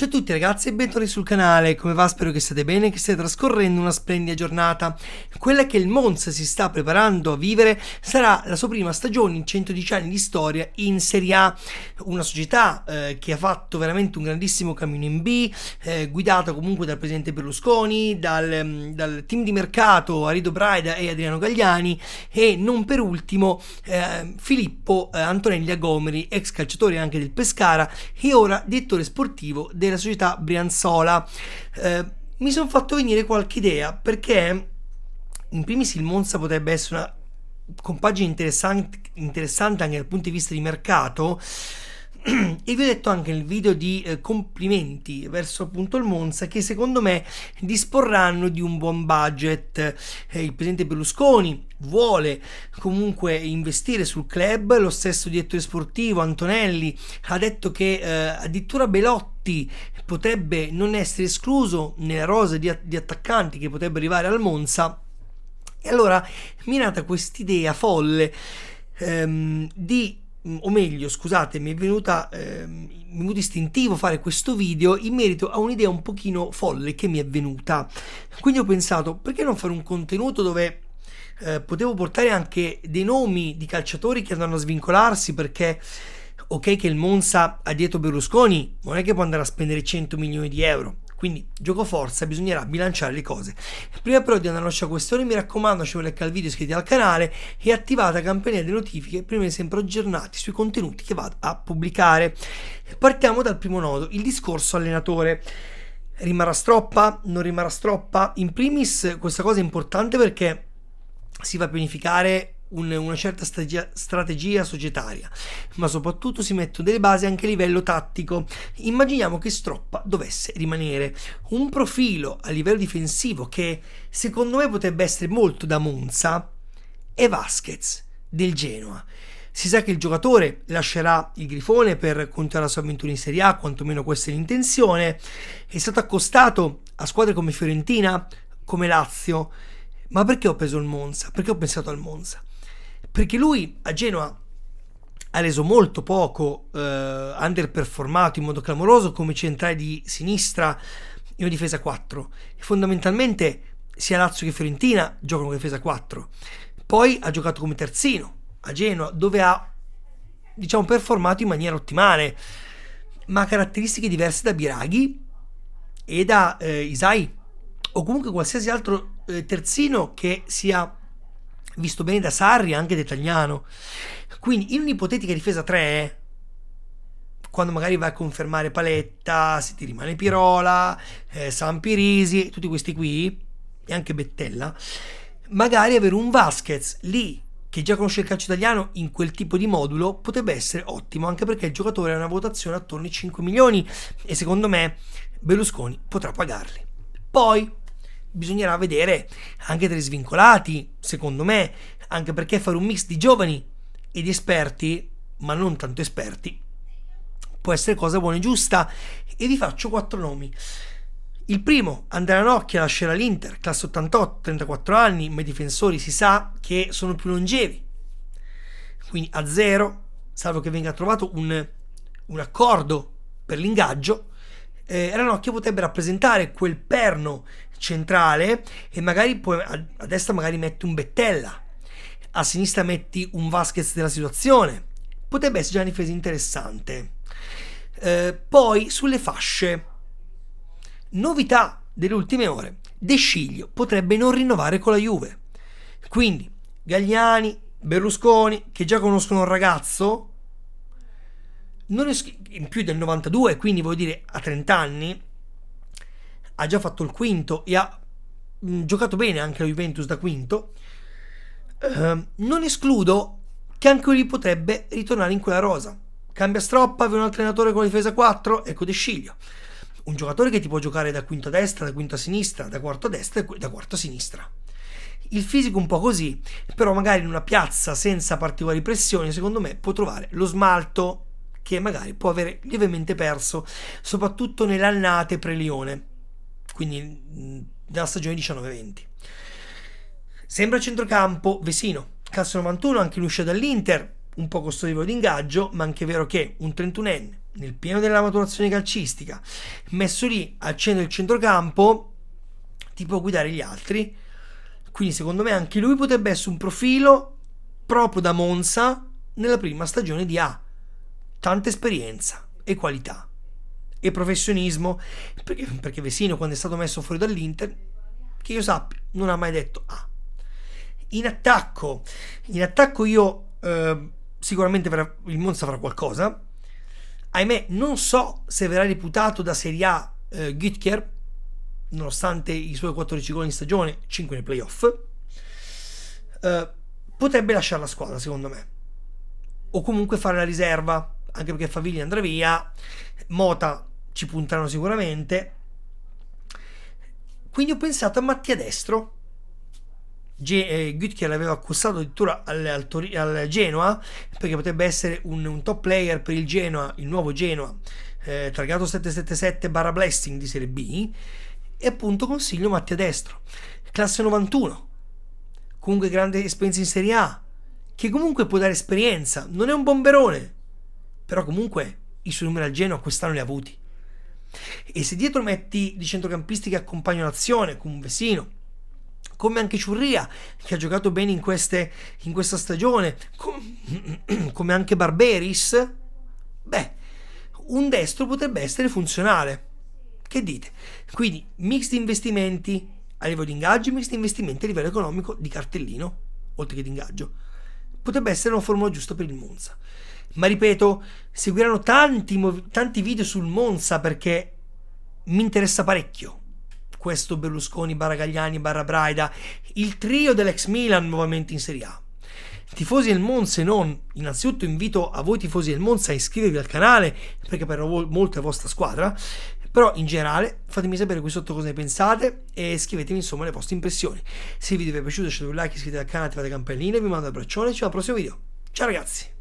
Ciao a tutti ragazzi e bentornati sul canale, come va? Spero che state bene, che stiate trascorrendo una splendida giornata. Quella che il Monza si sta preparando a vivere sarà la sua prima stagione in 110 anni di storia in Serie A, una società eh, che ha fatto veramente un grandissimo cammino in B, eh, guidata comunque dal presidente Berlusconi, dal, mm, dal, team di mercato Arido Braida e Adriano Gagliani e non per ultimo eh, Filippo eh, Antonelli Agomeri, ex calciatore anche del Pescara e ora direttore sportivo del della società Brianzola. Eh, mi sono fatto venire qualche idea perché in primis il Monza potrebbe essere una compagine interessante, interessante anche dal punto di vista di mercato e vi ho detto anche nel video di eh, complimenti verso appunto il Monza che secondo me disporranno di un buon budget eh, il presidente Berlusconi vuole comunque investire sul club lo stesso direttore sportivo Antonelli ha detto che eh, addirittura Belotti Totti potrebbe non essere escluso nella rosa di, di attaccanti che potrebbe arrivare al Monza. E allora mi è nata quest'idea folle ehm, di o meglio, scusate, mi è venuta eh, mi è venuto istintivo fare questo video in merito a un'idea un pochino folle che mi è venuta. Quindi ho pensato, perché non fare un contenuto dove eh, potevo portare anche dei nomi di calciatori che andranno a svincolarsi perché ok che il Monza ha dietro Berlusconi, non è che può andare a spendere 100 milioni di euro. Quindi, gioco forza, bisognerà bilanciare le cose. Prima però di andare alla nostra questione, mi raccomando, lasciate un like al video, iscrivetevi al canale e attivate la campanella delle notifiche per rimanere sempre aggiornati sui contenuti che vado a pubblicare. Partiamo dal primo nodo, il discorso allenatore. Rimarrà stroppa? Non rimarrà stroppa? In primis, questa cosa è importante perché si va a pianificare un, una certa strategia, strategia, societaria, ma soprattutto si mettono delle basi anche a livello tattico. Immaginiamo che Stroppa dovesse rimanere un profilo a livello difensivo che secondo me potrebbe essere molto da Monza e Vasquez del Genoa. Si sa che il giocatore lascerà il Grifone per continuare la sua avventura in Serie A, quantomeno questa è l'intenzione. È stato accostato a squadre come Fiorentina, come Lazio. Ma perché ho preso il Monza? Perché ho pensato al Monza? perché lui a Genoa ha reso molto poco, eh, underperformato in modo clamoroso come centrale di sinistra in una difesa 4. E fondamentalmente sia Lazio che Fiorentina giocano con difesa 4. Poi ha giocato come terzino a Genoa, dove ha diciamo performato in maniera ottimale, ma ha caratteristiche diverse da Biraghi e da eh, Isai o comunque qualsiasi altro eh, terzino che sia visto bene da Sarri anche da italiano. Quindi in un'ipotetica difesa 3, quando magari vai a confermare Paletta, se ti rimane Pirola, eh, Sampirisi, tutti questi qui, e anche Bettella, magari avere un Vasquez lì che già conosce il calcio italiano in quel tipo di modulo potrebbe essere ottimo, anche perché il giocatore ha una votazione attorno ai 5 milioni e secondo me Berlusconi potrà pagarli. Poi bisognerà vedere anche degli svincolati, secondo me, anche perché fare un mix di giovani e di esperti, ma non tanto esperti, può essere cosa buona e giusta. E vi faccio quattro nomi. Il primo, Andrea Nocchia, lascerà l'Inter, classe 88, 34 anni, ma i difensori si sa che sono più longevi, quindi a zero, salvo che venga trovato un, un accordo per l'ingaggio, eh, Ranocchio potrebbe rappresentare quel perno centrale e magari poi a, a destra magari metti un Bettella, a sinistra metti un Vasquez della situazione. Potrebbe essere già una difesa interessante. Eh, poi sulle fasce, novità delle ultime ore, De Sciglio potrebbe non rinnovare con la Juve. Quindi Gagliani, Berlusconi, che già conoscono il ragazzo, ries- in più del 92, quindi vuol dire a 30 anni, ha già fatto il quinto e ha mh, mm, giocato bene anche la Juventus da quinto. Eh, non escludo che anche lui potrebbe ritornare in quella rosa. Cambia stroppa, aveva un altro allenatore con la difesa 4, ecco De Sciglio. Un giocatore che ti può giocare da quinto a destra, da quinto a sinistra, da quarto a destra e da quarto a sinistra il fisico un po' così, però magari in una piazza senza particolari pressioni, secondo me può trovare lo smalto che magari può avere lievemente perso, soprattutto nelle pre-Lione, quindi mm, della stagione 19-20. Sembra centrocampo Vesino, Cazzo 91, anche lui uscito dall'Inter, un poco sto livello di ingaggio, ma anche è vero che un 31enne nel pieno della maturazione calcistica, messo lì al centro del centrocampo, ti può guidare gli altri. Quindi secondo me anche lui potrebbe essere un profilo proprio da Monza nella prima stagione di A tanta esperienza e qualità e professionismo, perché, perché Vesino quando è stato messo fuori dall'Inter, che io sappia, non ha mai detto ah. In attacco, in attacco io eh, sicuramente verrà, il Monza farà qualcosa, ahimè non so se verrà reputato da Serie A eh, Gitker, nonostante i suoi 14 gol in stagione, 5 nei playoff, eh, potrebbe lasciare la squadra secondo me, o comunque fare la riserva anche perché Faviglia andrà via, Mota ci punteranno sicuramente. Quindi ho pensato a Mattia Destro. Ge- eh, l'aveva accostato addirittura al, al, Tor- al, Genoa perché potrebbe essere un, un, top player per il Genoa, il nuovo Genoa, eh, targato 777 barra blessing di Serie B. E appunto consiglio Mattia Destro, classe 91, comunque grande esperienza in Serie A, che comunque può dare esperienza, non è un bomberone, però comunque i suoi numeri al Genoa quest'anno li ha avuti. E se dietro metti di centrocampisti che accompagnano l'azione, come un Vesino, come anche Ciurria, che ha giocato bene in, queste, in questa stagione, com- come anche Barberis, beh, un destro potrebbe essere funzionale. Che dite? Quindi mix di investimenti a livello di ingaggio, mix di investimenti a livello economico di cartellino, oltre che di ingaggio. Potrebbe essere una formula giusta per il Monza ma ripeto, seguiranno tanti, tanti video sul Monza perché mi interessa parecchio questo Berlusconi, Baragagliani, Barra Braida, il trio dell'ex Milan nuovamente in Serie A. Tifosi del Monza e non, innanzitutto invito a voi tifosi del Monza a iscrivervi al canale perché per molto è vostra squadra, però in generale fatemi sapere qui sotto cosa ne pensate e scrivetemi insomma le vostre impressioni. Se il video vi è piaciuto lasciate un like, iscrivetevi al canale, attivate la campanella, vi mando un abbraccione e ci vediamo al prossimo video. Ciao ragazzi!